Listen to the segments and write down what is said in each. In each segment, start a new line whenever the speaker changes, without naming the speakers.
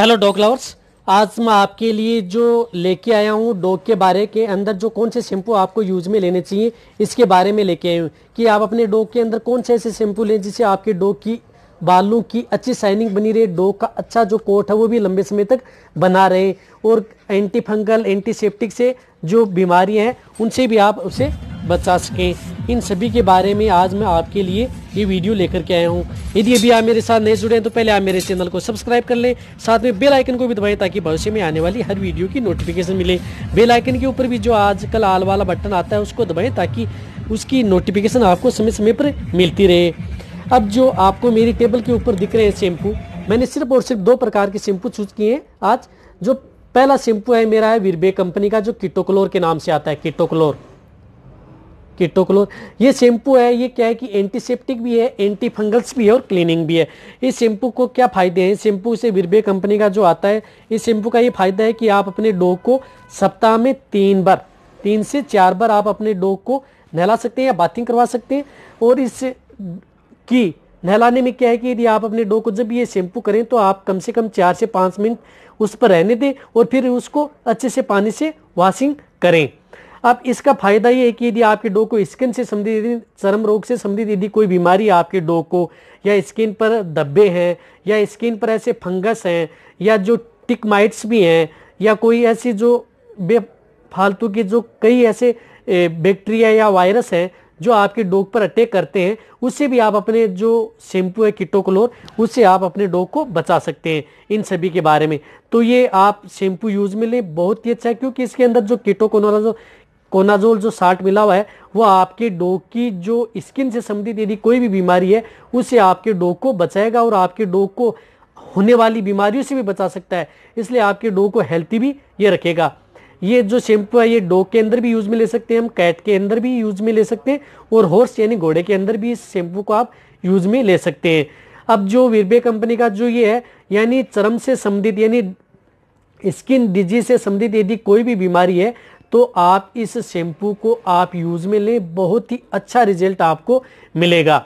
hello dog lovers आज मैं आपके लिए जो लेके आया हूँ डॉग के बारे के अंदर जो कौन से शैम्पू आपको यूज में लेने चाहिए इसके बारे में लेके आया हूँ कि आप अपने डॉग के अंदर कौन से ऐसे शैम्पू लें जिससे आपके डॉग की बालों की अच्छी शाइनिंग बनी रहे डॉग का अच्छा जो कोट है वो भी लंबे समय तक बना रहे और एंटी फंगल एंटीसेप्टिक से जो बीमारियाँ हैं उनसे भी आप उसे बचा सकें इन सभी के बारे में आज मैं आपके लिए ये वीडियो लेकर के आया हूँ यदि अभी आप मेरे साथ नहीं जुड़े हैं तो पहले आप मेरे चैनल को सब्सक्राइब कर लें साथ में बेल आइकन को भी दबाएं ताकि भविष्य में आने वाली हर वीडियो की नोटिफिकेशन मिले बेल आइकन के ऊपर भी जो आजकल आल वाला बटन आता है उसको दबाएं ताकि उसकी नोटिफिकेशन आपको समय समय पर मिलती रहे अब जो आपको मेरी टेबल के ऊपर दिख रहे हैं शैम्पू मैंने सिर्फ और सिर्फ दो प्रकार के शैम्पू चूज किए हैं आज जो पहला शैम्पू है मेरा है वीरबे कंपनी का जो किटोक्लोर के नाम से आता है किटोक्लोर कीटोक्लोर ये शैम्पू है ये क्या है कि एंटीसेप्टिक भी है एंटी फंगल्स भी है और क्लीनिंग भी है इस शैम्पू को क्या फ़ायदे हैं शैम्पू से बिरबे कंपनी का जो आता है इस शैम्पू का ये फ़ायदा है कि आप अपने डोग को सप्ताह में तीन बार तीन से चार बार आप अपने डोग को नहला सकते हैं या बाथिंग करवा सकते हैं और इस की नहलाने में क्या है कि यदि आप अपने डोग को जब ये शैम्पू करें तो आप कम से कम चार से पाँच मिनट उस पर रहने दें और फिर उसको अच्छे से पानी से वॉशिंग करें अब इसका फायदा ये है कि यदि आपके डॉग को स्किन से संबंधित चरम रोग से संबंधित यदि कोई बीमारी आपके डॉग को या स्किन पर धब्बे हैं या स्किन पर ऐसे फंगस हैं या जो टिक माइट्स भी हैं या कोई ऐसी जो बेफालतू के जो कई ऐसे बैक्टीरिया या वायरस हैं जो आपके डॉग पर अटैक करते हैं उससे भी आप अपने जो शैम्पू है किटोक्लोर उससे आप अपने डॉग को बचा सकते हैं इन सभी के बारे में तो ये आप शैम्पू यूज़ में लें बहुत ही अच्छा है क्योंकि इसके अंदर जो जो कोनाजोल जो साठ मिला हुआ है वो आपके डोग की जो स्किन से संबंधित यदि कोई भी बीमारी है उससे आपके डोग को बचाएगा और आपके डोग को होने वाली बीमारियों से भी बचा सकता है इसलिए आपके डो को हेल्थी भी ये रखेगा ये जो शैम्पू है ये डोग के अंदर भी यूज में ले सकते हैं हम कैट के अंदर भी यूज में ले सकते हैं और हॉर्स यानी घोड़े के अंदर भी इस शैम्पू को आप यूज में ले सकते हैं अब जो वीरबे कंपनी का जो ये है यानी चरम से संबंधित यानी स्किन डिजीज से संबंधित यदि कोई भी बीमारी है तो आप इस शैम्पू को आप यूज़ में लें बहुत ही अच्छा रिजल्ट आपको मिलेगा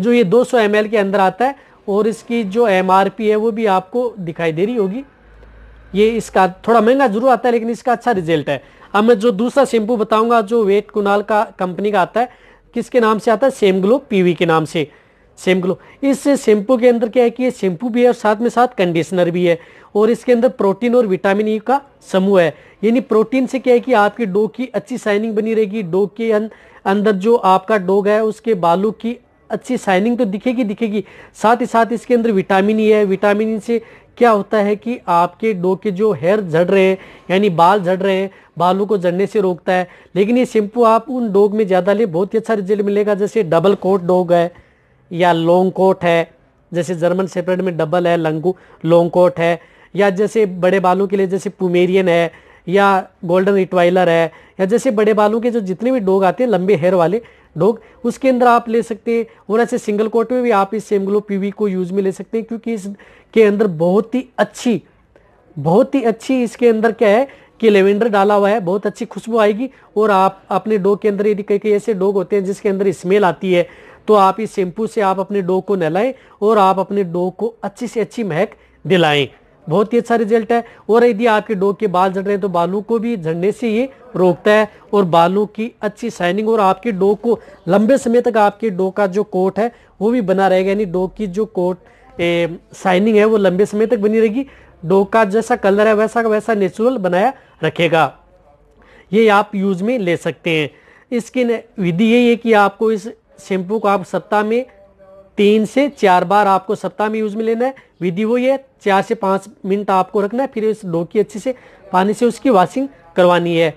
जो ये 200 सौ के अंदर आता है और इसकी जो एम है वो भी आपको दिखाई दे रही होगी ये इसका थोड़ा महंगा जरूर आता है लेकिन इसका अच्छा रिजल्ट है अब मैं जो दूसरा शैम्पू बताऊंगा जो वेट कुनाल का कंपनी का आता है किसके नाम से आता है सेम ग्लो पीवी के नाम से सेम ग्लो इस शैम्पू के अंदर क्या है कि ये शैम्पू भी है और साथ में साथ कंडीशनर भी है और इसके अंदर प्रोटीन और विटामिन ई का समूह है यानी प्रोटीन से क्या है कि आपकी डोग की अच्छी शाइनिंग बनी रहेगी डोग के अं-, अंदर जो आपका डोग है उसके बालों की अच्छी शाइनिंग तो दिखेगी दिखेगी साथ ही साथ इसके अंदर विटामिन ई है विटामिन ई से क्या होता है कि आपके डो के जो हेयर झड़ रहे हैं यानी बाल झड़ रहे हैं बालों को झड़ने से रोकता है लेकिन ये शैम्पू आप उन डोग में ज़्यादा ले बहुत ही अच्छा रिजल्ट मिलेगा जैसे डबल कोट डोग है या लॉन्ग कोट है जैसे जर्मन सेपरेट में डबल है लंगू लॉन्ग कोट है या जैसे बड़े बालों के लिए जैसे पुमेरियन है या गोल्डन रिटवाइलर है या जैसे बड़े बालों के जो जितने भी डोग आते हैं लंबे हेयर वाले डोग उसके अंदर आप ले सकते हैं और ऐसे सिंगल कोट में भी आप इस सेमग्लो पीवी को यूज़ में ले सकते हैं क्योंकि इसके अंदर बहुत ही अच्छी बहुत ही अच्छी इसके अंदर क्या है कि लेवेंडर डाला हुआ है बहुत अच्छी खुशबू आएगी और आप अपने डोग के अंदर यदि कई कई ऐसे डोग होते हैं जिसके अंदर स्मेल आती है तो आप इस शैम्पू से आप अपने डो को नहलाएं और आप अपने डो को अच्छी से अच्छी महक दिलाएं बहुत ही अच्छा रिजल्ट है और यदि आपके डो के बाल झड़ रहे हैं तो बालों को भी झड़ने से ये रोकता है और बालों की अच्छी शाइनिंग और आपके डो को लंबे समय तक आपके डो का जो कोट है वो भी बना रहेगा यानी डोग की जो कोट शाइनिंग है वो लंबे समय तक बनी रहेगी डो का जैसा कलर है वैसा का वैसा नेचुरल बनाया रखेगा ये आप यूज में ले सकते हैं इसकी विधि यही है कि आपको इस शैम्पू को आप सप्ताह में तीन से चार बार आपको सप्ताह में यूज में लेना है विधि वो ये चार से पाँच मिनट आपको रखना है फिर इस डो की अच्छे से पानी से उसकी वॉशिंग करवानी है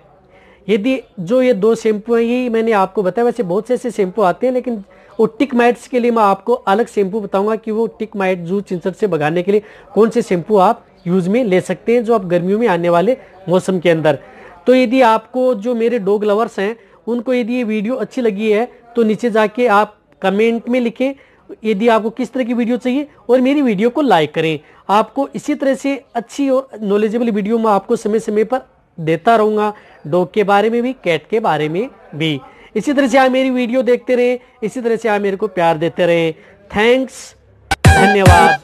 यदि जो ये दो शैम्पू हैं यही मैंने आपको बताया वैसे बहुत से ऐसे शैम्पू आते हैं लेकिन वो टिक माइट्स के लिए मैं आपको अलग शैम्पू बताऊंगा कि वो टिक माइट जू चिंसट से भगाने के लिए कौन से शैम्पू आप यूज में ले सकते हैं जो आप गर्मियों में आने वाले मौसम के अंदर तो यदि आपको जो मेरे डोग लवर्स हैं उनको यदि ये वीडियो अच्छी लगी है तो नीचे जाके आप कमेंट में लिखें यदि आपको किस तरह की वीडियो चाहिए और मेरी वीडियो को लाइक करें आपको इसी तरह से अच्छी और नॉलेजेबल वीडियो मैं आपको समय समय पर देता रहूँगा डॉग के बारे में भी कैट के बारे में भी इसी तरह से आप मेरी वीडियो देखते रहें इसी तरह से आप मेरे को प्यार देते रहें थैंक्स धन्यवाद